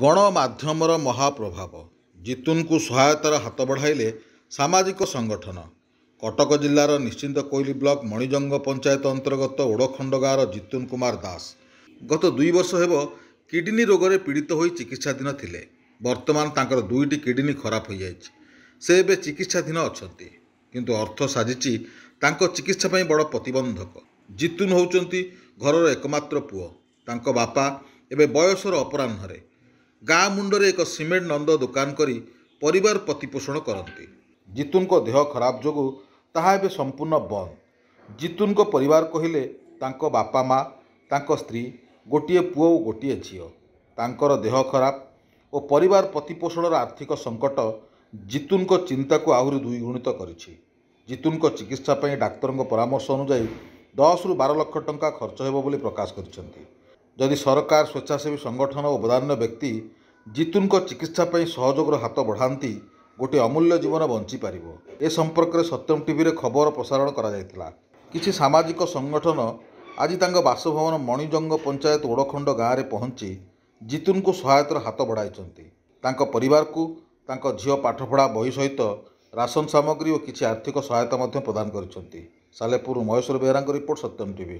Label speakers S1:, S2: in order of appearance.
S1: ଗଣମାଧ୍ୟମର ମହାପ୍ରଭାବ ଜିତୁନଙ୍କୁ ସହାୟତାର ହାତ ବଢ଼ାଇଲେ ସାମାଜିକ ସଂଗଠନ କଟକ ଜିଲ୍ଲାର ନିଶ୍ଚିନ୍ତ କୋଇଲି ବ୍ଲକ ମଣିଜଙ୍ଗ ପଞ୍ଚାୟତ ଅନ୍ତର୍ଗତ ଓଡ଼ଖଣ୍ଡ ଗାଁର ଜିତୁନ କୁମାର ଦାସ ଗତ ଦୁଇ ବର୍ଷ ହେବ କିଡ଼ନୀ ରୋଗରେ ପୀଡ଼ିତ ହୋଇ ଚିକିତ୍ସାଧୀନ ଥିଲେ ବର୍ତ୍ତମାନ ତାଙ୍କର ଦୁଇଟି କିଡ଼ନୀ ଖରାପ ହୋଇଯାଇଛି ସେ ଏବେ ଚିକିତ୍ସାଧୀନ ଅଛନ୍ତି କିନ୍ତୁ ଅର୍ଥ ସାଜିଛି ତାଙ୍କ ଚିକିତ୍ସା ପାଇଁ ବଡ଼ ପ୍ରତିବନ୍ଧକ ଜିତୁନ ହେଉଛନ୍ତି ଘରର ଏକମାତ୍ର ପୁଅ ତାଙ୍କ ବାପା ଏବେ ବୟସର ଅପରାହ୍ନରେ ଗାଁ ମୁଣ୍ଡରେ ଏକ ସିମେଣ୍ଟ ନନ୍ଦ ଦୋକାନ କରି ପରିବାର ପ୍ରତିପୋଷଣ କରନ୍ତି ଜିତୁନଙ୍କ ଦେହ ଖରାପ ଯୋଗୁଁ ତାହା ଏବେ ସମ୍ପୂର୍ଣ୍ଣ ବନ୍ଦ ଜିତୁନଙ୍କ ପରିବାର କହିଲେ ତାଙ୍କ ବାପା ମା' ତାଙ୍କ ସ୍ତ୍ରୀ ଗୋଟିଏ ପୁଅ ଓ ଗୋଟିଏ ଝିଅ ତାଙ୍କର ଦେହ ଖରାପ ଓ ପରିବାର ପ୍ରତିପୋଷଣର ଆର୍ଥିକ ସଙ୍କଟ ଜିତୁନଙ୍କ ଚିନ୍ତାକୁ ଆହୁରି ଦ୍ୱିଗୁଣିତ କରିଛି ଜିତୁନଙ୍କ ଚିକିତ୍ସା ପାଇଁ ଡାକ୍ତରଙ୍କ ପରାମର୍ଶ ଅନୁଯାୟୀ ଦଶରୁ ବାର ଲକ୍ଷ ଟଙ୍କା ଖର୍ଚ୍ଚ ହେବ ବୋଲି ପ୍ରକାଶ କରିଛନ୍ତି ଯଦି ସରକାର ସ୍ୱେଚ୍ଛାସେବୀ ସଂଗଠନ ଓ ବଦାନ୍ୟ ବ୍ୟକ୍ତି ଜିତୁନଙ୍କ ଚିକିତ୍ସା ପାଇଁ ସହଯୋଗର ହାତ ବଢ଼ାନ୍ତି ଗୋଟିଏ ଅମୂଲ୍ୟ ଜୀବନ ବଞ୍ଚିପାରିବ ଏ ସମ୍ପର୍କରେ ସତ୍ୟମ ଟିଭିରେ ଖବର ପ୍ରସାରଣ କରାଯାଇଥିଲା କିଛି ସାମାଜିକ ସଂଗଠନ ଆଜି ତାଙ୍କ ବାସଭବନ ମଣିଜଙ୍ଗ ପଞ୍ଚାୟତ ଓଡ଼ଖଣ୍ଡ ଗାଁରେ ପହଞ୍ଚି ଜିତୁନଙ୍କୁ ସହାୟତାର ହାତ ବଢ଼ାଇଛନ୍ତି ତାଙ୍କ ପରିବାରକୁ ତାଙ୍କ ଝିଅ ପାଠପଢ଼ା ବହି ସହିତ ରାସନ ସାମଗ୍ରୀ ଓ କିଛି ଆର୍ଥିକ ସହାୟତା ମଧ୍ୟ ପ୍ରଦାନ କରିଛନ୍ତି ସାଲେପୁର ମହେଶ୍ୱର ବେହେରାଙ୍କ ରିପୋର୍ଟ ସତ୍ୟମ ଟିଭି